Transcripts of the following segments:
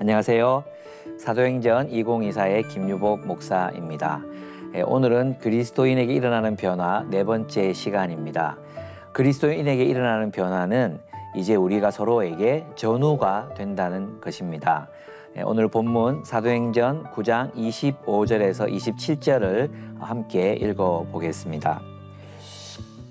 안녕하세요. 사도행전 2024의 김유복 목사입니다. 예, 오늘은 그리스도인에게 일어나는 변화 네 번째 시간입니다. 그리스도인에게 일어나는 변화는 이제 우리가 서로에게 전후가 된다는 것입니다. 예, 오늘 본문 사도행전 9장 25절에서 27절을 함께 읽어 보겠습니다.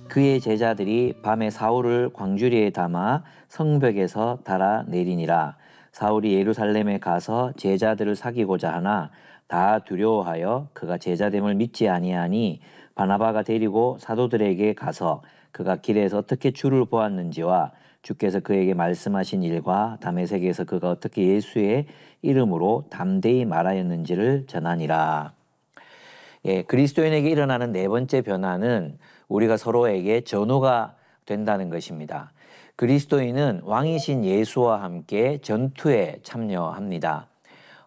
그의 제자들이 밤에 사울을 광주리에 담아 성벽에서 달아 내리니라. 사울이 예루살렘에 가서 제자들을 사귀고자 하나 다 두려워하여 그가 제자됨을 믿지 아니하니 바나바가 데리고 사도들에게 가서 그가 길에서 어떻게 주를 보았는지와 주께서 그에게 말씀하신 일과 담의 세계에서 그가 어떻게 예수의 이름으로 담대히 말하였는지를 전하니라. 예, 그리스도인에게 일어나는 네 번째 변화는 우리가 서로에게 전우가 된다는 것입니다. 그리스도인은 왕이신 예수와 함께 전투에 참여합니다.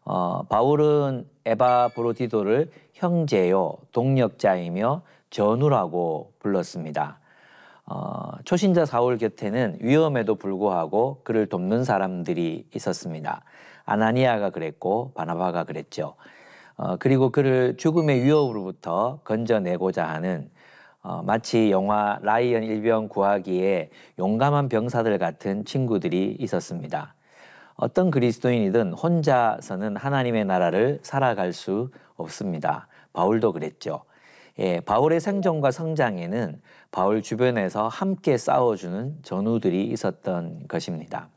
어, 바울은 에바 브로디도를 형제요, 동력자이며 전우라고 불렀습니다. 어, 초신자 사울 곁에는 위험에도 불구하고 그를 돕는 사람들이 있었습니다. 아나니아가 그랬고 바나바가 그랬죠. 어, 그리고 그를 죽음의 위협으로부터 건져내고자 하는 어, 마치 영화 라이언 일병 구하기에 용감한 병사들 같은 친구들이 있었습니다. 어떤 그리스도인이든 혼자서는 하나님의 나라를 살아갈 수 없습니다. 바울도 그랬죠. 예, 바울의 생존과 성장에는 바울 주변에서 함께 싸워주는 전우들이 있었던 것입니다.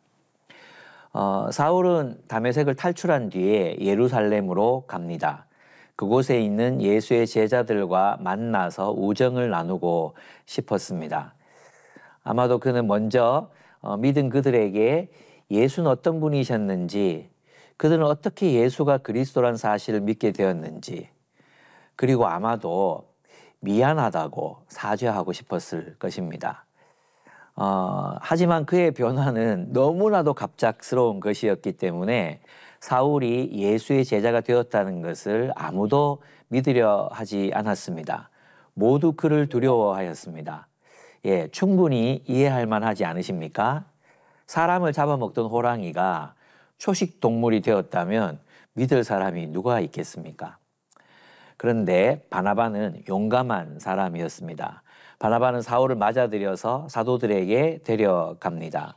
어, 사울은 담의색을 탈출한 뒤에 예루살렘으로 갑니다. 그곳에 있는 예수의 제자들과 만나서 우정을 나누고 싶었습니다. 아마도 그는 먼저 어, 믿은 그들에게 예수는 어떤 분이셨는지, 그들은 어떻게 예수가 그리스도란 사실을 믿게 되었는지, 그리고 아마도 미안하다고 사죄하고 싶었을 것입니다. 어, 하지만 그의 변화는 너무나도 갑작스러운 것이었기 때문에 사울이 예수의 제자가 되었다는 것을 아무도 믿으려 하지 않았습니다. 모두 그를 두려워하였습니다. 예, 충분히 이해할 만하지 않으십니까? 사람을 잡아먹던 호랑이가 초식 동물이 되었다면 믿을 사람이 누가 있겠습니까? 그런데 바나바는 용감한 사람이었습니다. 바나바는 사울을 맞아들여서 사도들에게 데려갑니다.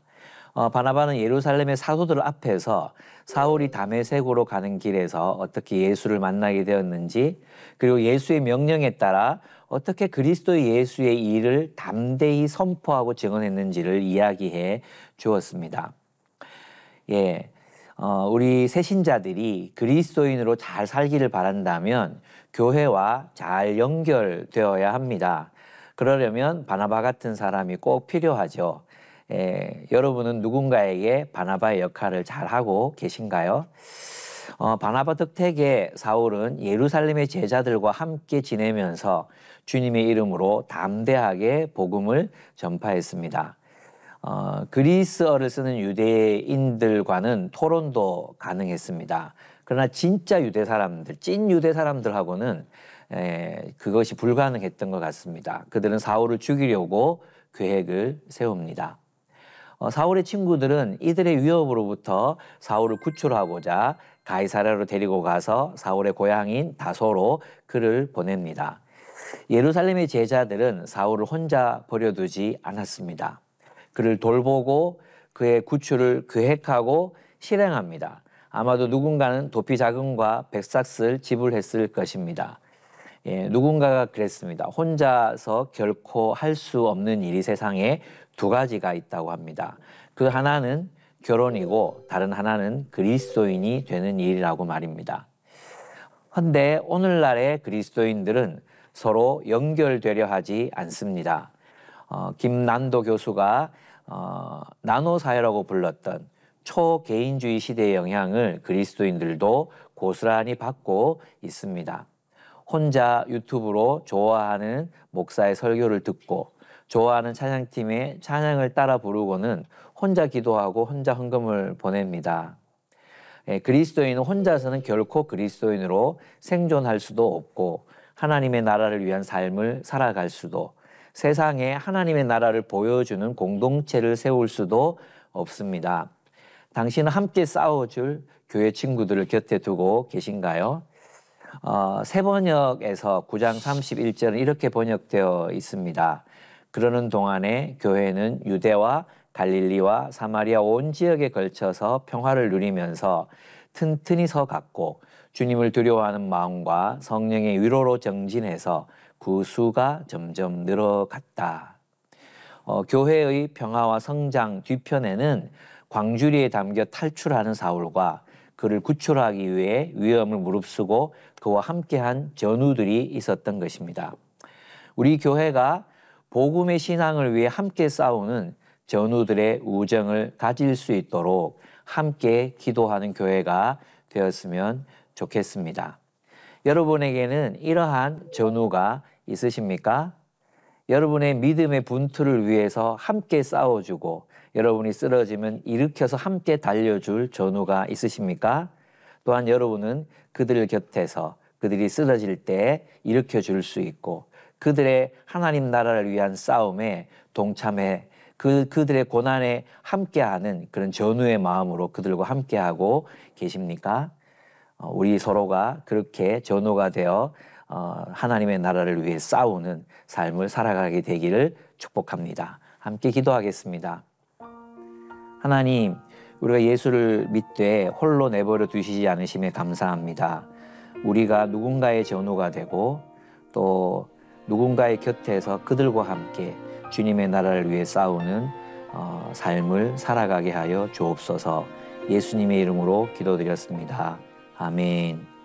어, 바나바는 예루살렘의 사도들 앞에서 사울이 담에색으로 가는 길에서 어떻게 예수를 만나게 되었는지 그리고 예수의 명령에 따라 어떻게 그리스도 예수의 일을 담대히 선포하고 증언했는지를 이야기해 주었습니다. 예. 어, 우리 새신자들이 그리스도인으로 잘 살기를 바란다면 교회와 잘 연결되어야 합니다. 그러려면 바나바 같은 사람이 꼭 필요하죠. 에, 예, 여러분은 누군가에게 바나바의 역할을 잘 하고 계신가요? 어, 바나바 덕택의 사울은 예루살렘의 제자들과 함께 지내면서 주님의 이름으로 담대하게 복음을 전파했습니다. 어, 그리스어를 쓰는 유대인들과는 토론도 가능했습니다. 그러나 진짜 유대 사람들, 찐 유대 사람들하고는 에, 예, 그것이 불가능했던 것 같습니다. 그들은 사울을 죽이려고 계획을 세웁니다. 어, 사울의 친구들은 이들의 위협으로부터 사울을 구출하고자 가이사라로 데리고 가서 사울의 고향인 다소로 그를 보냅니다. 예루살렘의 제자들은 사울을 혼자 버려두지 않았습니다. 그를 돌보고 그의 구출을 계획하고 실행합니다. 아마도 누군가는 도피 자금과 백삭스를 지불했을 것입니다. 예, 누군가가 그랬습니다. 혼자서 결코 할 수 없는 일이 세상에 두 가지가 있다고 합니다. 그 하나는 결혼이고 다른 하나는 그리스도인이 되는 일이라고 말입니다. 헌데 오늘날의 그리스도인들은 서로 연결되려 하지 않습니다. 어, 김난도 교수가 어, 나노 사회라고 불렀던 초개인주의 시대의 영향을 그리스도인들도 고스란히 받고 있습니다. 혼자 유튜브로 좋아하는 목사의 설교를 듣고 좋아하는 찬양팀의 찬양을 따라 부르고는 혼자 기도하고 혼자 헌금을 보냅니다. 예, 그리스도인은 혼자서는 결코 그리스도인으로 생존할 수도 없고 하나님의 나라를 위한 삶을 살아갈 수도 세상에 하나님의 나라를 보여주는 공동체를 세울 수도 없습니다. 당신은 함께 싸워줄 교회 친구들을 곁에 두고 계신가요? 어, 새 번역에서 9장 31절은 이렇게 번역되어 있습니다. 그러는 동안에 교회는 유대와 갈릴리와 사마리아 온 지역에 걸쳐서 평화를 누리면서 튼튼히 서갔고 주님을 두려워하는 마음과 성령의 위로로 정진해서 그 수가 점점 늘어갔다. 어, 교회의 평화와 성장 뒤편에는 광주리에 담겨 탈출하는 사울과 그를 구출하기 위해 위험을 무릅쓰고 그와 함께한 전우들이 있었던 것입니다. 우리 교회가 복음의 신앙을 위해 함께 싸우는 전우들의 우정을 가질 수 있도록 함께 기도하는 교회가 되었으면 좋겠습니다. 여러분에게는 이러한 전우가 있으십니까? 여러분의 믿음의 분투를 위해서 함께 싸워주고 여러분이 쓰러지면 일으켜서 함께 달려줄 전우가 있으십니까? 또한 여러분은 그들 곁에서 그들이 쓰러질 때 일으켜줄 수 있고 그들의 하나님 나라를 위한 싸움에 동참해 그, 그들의 고난에 함께하는 그런 전우의 마음으로 그들과 함께하고 계십니까? 어, 우리 서로가 그렇게 전우가 되어 어, 하나님의 나라를 위해 싸우는 삶을 살아가게 되기를 축복합니다. 함께 기도하겠습니다. 하나님, 우리가 예수를 믿되 홀로 내버려 두시지 않으심에 감사합니다. 우리가 누군가의 전우가 되고 또 누군가의 곁에서 그들과 함께 주님의 나라를 위해 싸우는 어, 삶을 살아가게 하여 주옵소서 예수님의 이름으로 기도드렸습니다. 아멘.